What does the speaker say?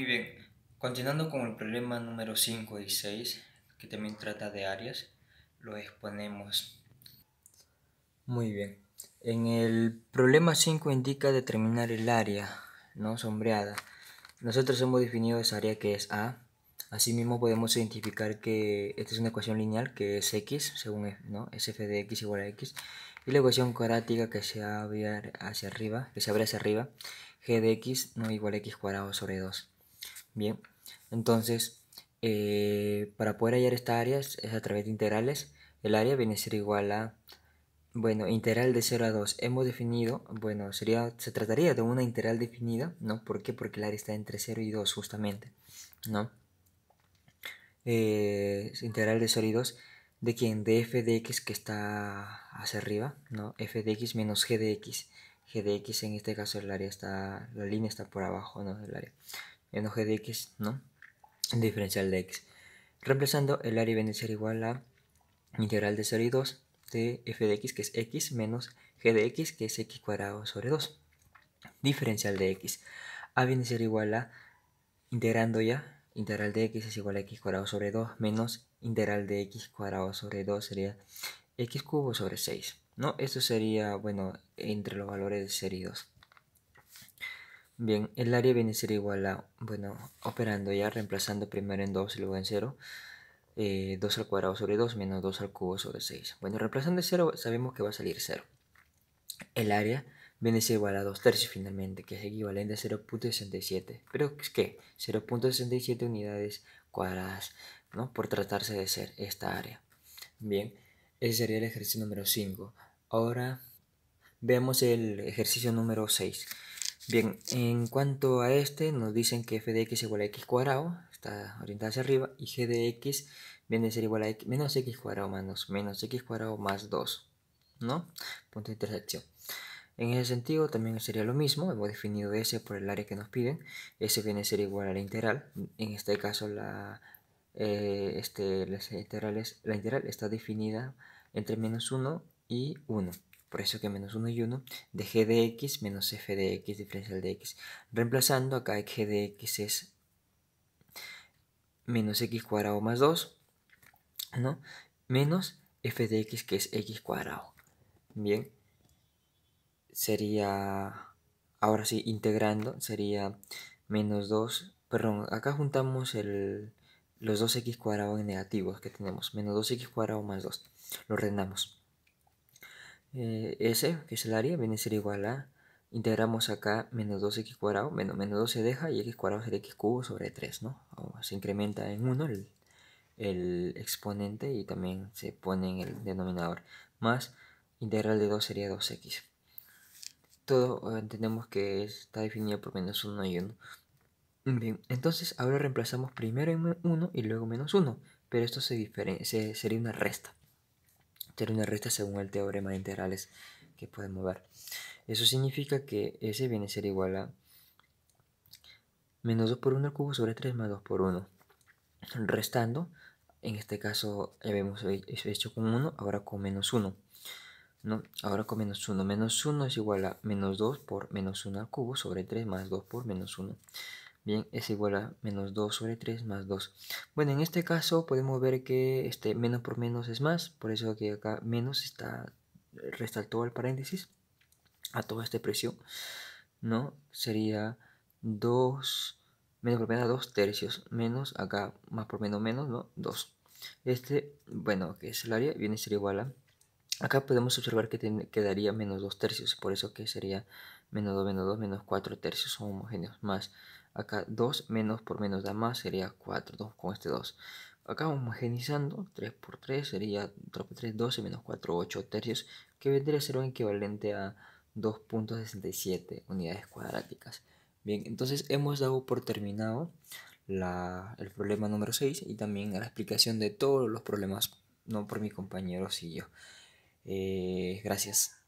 Muy bien, continuando con el problema número 5 y 6, que también trata de áreas, lo exponemos. Muy bien, en el problema 5 indica determinar el área no sombreada. Nosotros hemos definido esa área que es A. Asimismo podemos identificar que esta es una ecuación lineal que es x, según f, ¿no? f de x igual a x, y la ecuación cuadrática que se abre hacia arriba, que se abre hacia arriba, g de x no igual a x cuadrado sobre 2. Bien, entonces, eh, para poder hallar esta área es a través de integrales. El área viene a ser igual a, bueno, integral de 0 a 2. Hemos definido, bueno, sería, se trataría de una integral definida, ¿no? ¿Por qué? Porque el área está entre 0 y 2 justamente, ¿no? Eh, integral de 0 y 2 de quién? De f de x que está hacia arriba, ¿no? f de x menos g de x. g de x en este caso el área está, la línea está por abajo, ¿no? Del área en de X, ¿no? diferencial de X. Reemplazando el área viene a ser igual a integral de 0 y 2 de f de x, que es x, menos g de x, que es x cuadrado sobre 2. Diferencial de x. A viene a ser igual a, integrando ya, integral de x es igual a x cuadrado sobre 2, menos integral de x cuadrado sobre 2 sería x cubo sobre 6. ¿no? Esto sería, bueno, entre los valores de 0 y 2. Bien, el área viene a ser igual a, bueno, operando ya, reemplazando primero en 2 y luego en 0, eh, 2 al cuadrado sobre 2 menos 2 al cubo sobre 6. Bueno, reemplazando 0 sabemos que va a salir 0. El área viene a ser igual a 2 tercios finalmente, que es equivalente a 0.67. Pero es que 0.67 unidades cuadradas, ¿no? Por tratarse de ser esta área. Bien, ese sería el ejercicio número 5. Ahora veamos el ejercicio número 6. Bien, en cuanto a este, nos dicen que f de x igual a x cuadrado, está orientada hacia arriba, y g de x viene a ser igual a menos x cuadrado menos menos x cuadrado más 2, ¿no? Punto de intersección. En ese sentido también sería lo mismo, hemos definido S por el área que nos piden, S viene a ser igual a la integral, en este caso la, eh, este, la integral está definida entre menos 1 y 1. Por eso que menos 1 y 1 de g de x menos f de x diferencial de x. Reemplazando acá g de x es menos x cuadrado más 2, ¿no? Menos f de x que es x cuadrado. Bien, sería, ahora sí, integrando, sería menos 2, perdón, acá juntamos los 2x cuadrados negativos que tenemos, menos 2x cuadrado más 2, lo ordenamos eh, S, que es el área, viene a ser igual a, integramos acá menos 2x cuadrado, menos 2 se deja y x cuadrado sería x cubo sobre 3, ¿no? se incrementa en 1 el, exponente y también se pone en el denominador, más integral de 2 sería 2x. Todo eh, entendemos que está definido por menos 1 y 1. Bien, entonces ahora reemplazamos primero en 1 y luego menos 1, pero esto sería una resta una resta según el teorema de integrales que podemos ver. Eso significa que S viene a ser igual a menos 2 por 1 al cubo sobre 3 más 2 por 1. Restando, en este caso ya habíamos hecho con 1, ahora con menos 1. ¿no? Ahora con menos 1. Menos 1 es igual a menos 2 por menos 1 al cubo sobre 3 más 2 por menos 1 es igual a menos 2 sobre 3 más 2. Bueno, en este caso podemos ver que este menos por menos es más, por eso que acá menos está eh, todo el paréntesis a toda esta expresión, ¿no? Sería 2 menos por menos 2 tercios, menos acá más por menos menos, ¿no? 2. Este, bueno, que es el área, viene a ser igual a... Acá podemos observar que quedaría menos 2 tercios, por eso que sería menos 2, menos 2, menos 4 tercios son homogéneos, más Acá 2 menos por menos da más sería 4. 2 con este 2. Acá homogenizando, 3 por 3 sería 3 3, 12 menos 4, 8 tercios, que vendría a ser un equivalente a 2.67 unidades cuadráticas. Bien, entonces hemos dado por terminado el problema número 6 y también la explicación de todos los problemas, no por mis compañeros y yo. Eh, gracias.